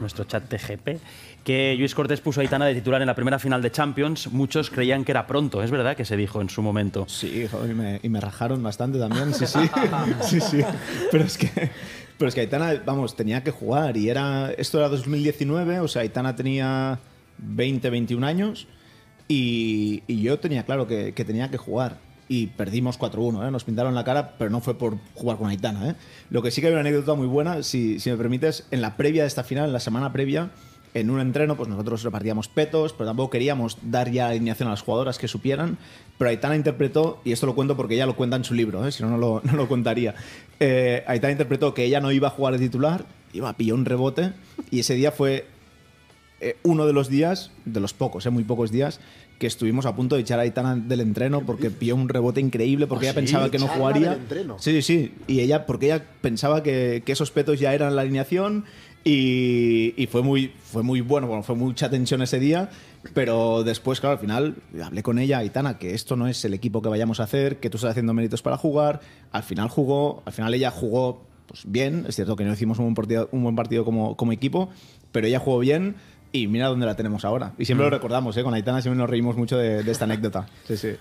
nuestro chat TGP, que Luis Cortés puso a Aitana de titular en la primera final de Champions. Muchos creían que era pronto, es verdad que se dijo en su momento. Sí, y, me, rajaron bastante también, sí, sí. sí, Pero es que pero es que Aitana, vamos, tenía que jugar y era. Esto era 2019, o sea, Aitana tenía 20, 21 años y, yo tenía claro que, que, tenía que jugar y perdimos 4-1, ¿eh? nos pintaron la cara, pero no fue por jugar con Aitana. ¿eh? Lo que sí que hay una anécdota muy buena, si, me permites, en la previa de esta final, en la semana previa, en un entreno, pues nosotros repartíamos petos, pero tampoco queríamos dar ya alineación a las jugadoras que supieran. Pero Aitana interpretó, y esto lo cuento porque ella lo cuenta en su libro, ¿eh? si no, no lo, contaría. Aitana interpretó que ella no iba a jugar de titular, iba a pillar un rebote, y ese día fue eh, uno de los días, de los pocos, eh, muy pocos días, que estuvimos a punto de echar a Aitana del entreno porque pilló un rebote increíble, porque ah, ella pensaba que no jugaría. Sí, sí, y ella, porque ella pensaba que, esos petos ya eran la alineación. Y, fue, muy, fue muy bueno, bueno, fue mucha tensión ese día, pero después, claro, al final hablé con ella, Aitana, que esto no es el equipo que vayamos a hacer, que tú estás haciendo méritos para jugar, al final jugó, al final ella jugó pues, bien, es cierto que no hicimos un buen partido, un buen partido como, como equipo, pero ella jugó bien, y mira dónde la tenemos ahora. Y siempre lo mm. recordamos, ¿eh? Con Aitana siempre nos reímos mucho de, de esta anécdota. Sí, sí.